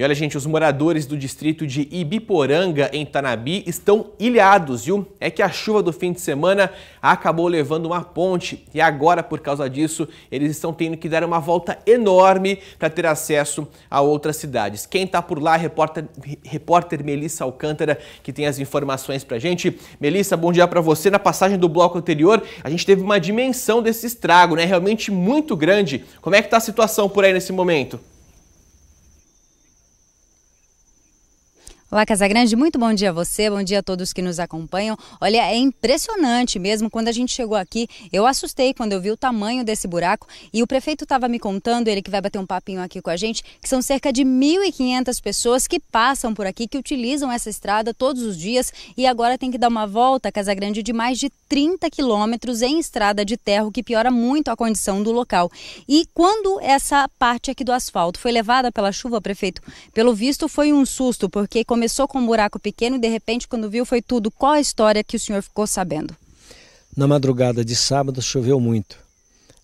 E olha, gente, os moradores do distrito de Ibiporanga, em Tanabi, estão ilhados, viu? É que a chuva do fim de semana acabou levando uma ponte e agora, por causa disso, eles estão tendo que dar uma volta enorme para ter acesso a outras cidades. Quem está por lá é repórter, repórter Melissa Alcântara, que tem as informações para gente. Melissa, bom dia para você. Na passagem do bloco anterior, a gente teve uma dimensão desse estrago, né? Realmente muito grande. Como é que está a situação por aí nesse momento? Olá, Casagrande, muito bom dia a você, bom dia a todos que nos acompanham. Olha, é impressionante mesmo, quando a gente chegou aqui, eu assustei quando eu vi o tamanho desse buraco e o prefeito estava me contando, ele que vai bater um papinho aqui com a gente, que são cerca de 1.500 pessoas que passam por aqui, que utilizam essa estrada todos os dias e agora tem que dar uma volta, Casagrande, de mais de 30 quilômetros em estrada de terra, o que piora muito a condição do local. E quando essa parte aqui do asfalto foi levada pela chuva, prefeito, pelo visto foi um susto, porque como começou com um buraco pequeno e de repente, quando viu, foi tudo. Qual a história que o senhor ficou sabendo? Na madrugada de sábado choveu muito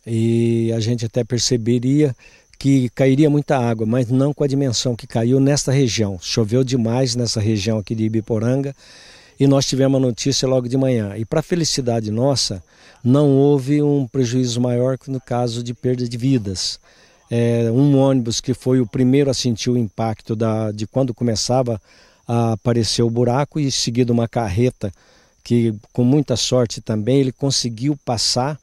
e a gente até perceberia que cairia muita água, mas não com a dimensão que caiu nesta região. Choveu demais nessa região aqui de Ibiporanga e nós tivemos a notícia logo de manhã. E para felicidade nossa, não houve um prejuízo maior que no caso de perda de vidas é, um ônibus que foi o primeiro a sentir o impacto da, de quando começava a aparecer o buraco e seguido uma carreta que com muita sorte também ele conseguiu passar,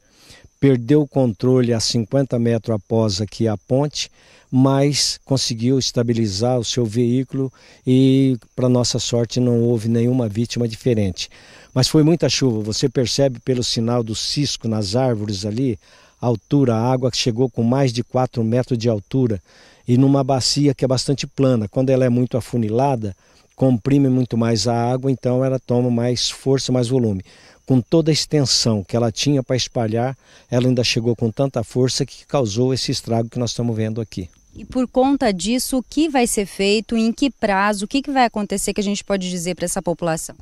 perdeu o controle a 50 metros após aqui a ponte, mas conseguiu estabilizar o seu veículo e para nossa sorte não houve nenhuma vítima diferente. Mas foi muita chuva, você percebe pelo sinal do cisco nas árvores ali, altura, a água chegou com mais de 4 metros de altura e numa bacia que é bastante plana. Quando ela é muito afunilada, comprime muito mais a água, então ela toma mais força, mais volume. Com toda a extensão que ela tinha para espalhar, ela ainda chegou com tanta força que causou esse estrago que nós estamos vendo aqui. E por conta disso, o que vai ser feito, em que prazo, o que, que vai acontecer que a gente pode dizer para essa população?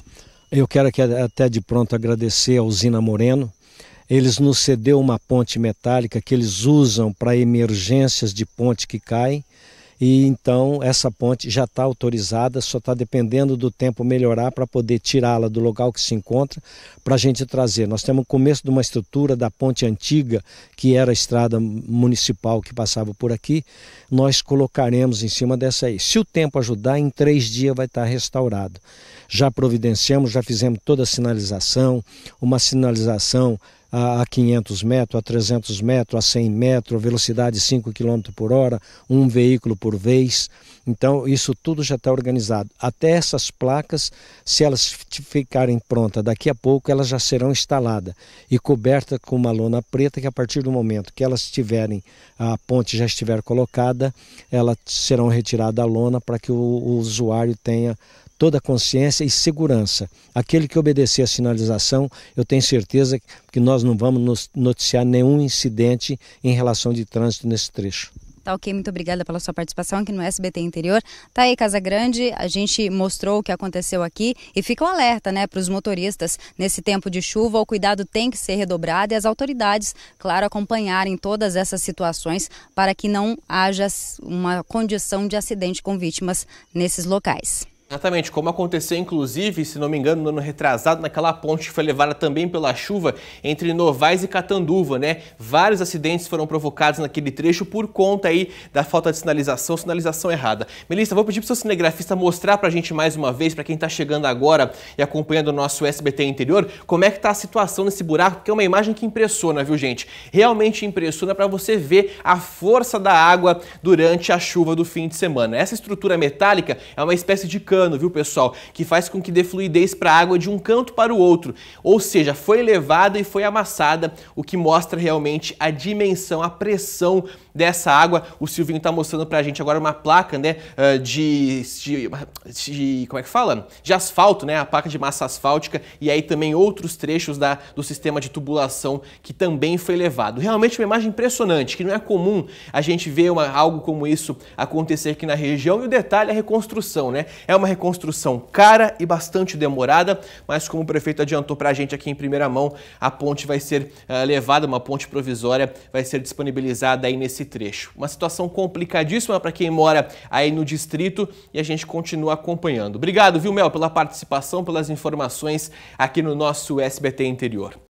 Eu quero aqui até de pronto agradecer a usina Moreno, eles nos cedeu uma ponte metálica que eles usam para emergências de ponte que caem. E então essa ponte já está autorizada, só está dependendo do tempo melhorar para poder tirá-la do local que se encontra para a gente trazer. Nós temos o começo de uma estrutura da ponte antiga, que era a estrada municipal que passava por aqui. Nós colocaremos em cima dessa aí. Se o tempo ajudar, em três dias vai estar tá restaurado. Já providenciamos, já fizemos toda a sinalização, uma sinalização a, a 500 metros, a 300 metros, a 100 metros, velocidade 5 km por hora, um veículo por vez. Então, isso tudo já está organizado. Até essas placas, se elas ficarem prontas daqui a pouco, elas já serão instaladas e cobertas com uma lona preta, que a partir do momento que elas tiverem, a ponte já estiver colocada, elas serão retiradas da lona para que o, o usuário tenha toda a consciência e segurança. Aquele que obedecer a sinalização, eu tenho certeza que nós não vamos noticiar nenhum incidente em relação de trânsito nesse trecho. Tá ok, muito obrigada pela sua participação aqui no SBT Interior. Tá aí, Casa Grande, a gente mostrou o que aconteceu aqui e fica o um alerta, né, para os motoristas. Nesse tempo de chuva, o cuidado tem que ser redobrado e as autoridades, claro, acompanharem todas essas situações para que não haja uma condição de acidente com vítimas nesses locais. Exatamente, como aconteceu inclusive, se não me engano, no ano retrasado, naquela ponte que foi levada também pela chuva entre Novais e Catanduva, né? Vários acidentes foram provocados naquele trecho por conta aí da falta de sinalização, sinalização errada. Melissa, vou pedir para o seu cinegrafista mostrar para a gente mais uma vez, para quem está chegando agora e acompanhando o nosso SBT interior, como é que está a situação nesse buraco, porque é uma imagem que impressiona, viu gente? Realmente impressiona para você ver a força da água durante a chuva do fim de semana. Essa estrutura metálica é uma espécie de cano oceano, viu pessoal? Que faz com que dê fluidez para a água de um canto para o outro. Ou seja, foi levada e foi amassada, o que mostra realmente a dimensão, a pressão dessa água. O Silvinho está mostrando para a gente agora uma placa, né, ah, de, de, de, como é que fala? De asfalto, né, a placa de massa asfáltica e aí também outros trechos da, do sistema de tubulação que também foi levado. Realmente uma imagem impressionante, que não é comum a gente ver uma, algo como isso acontecer aqui na região. E o detalhe é a reconstrução, né? É uma uma reconstrução cara e bastante demorada, mas como o prefeito adiantou para a gente aqui em primeira mão, a ponte vai ser uh, levada, uma ponte provisória vai ser disponibilizada aí nesse trecho. Uma situação complicadíssima para quem mora aí no distrito e a gente continua acompanhando. Obrigado, viu, Mel, pela participação, pelas informações aqui no nosso SBT Interior.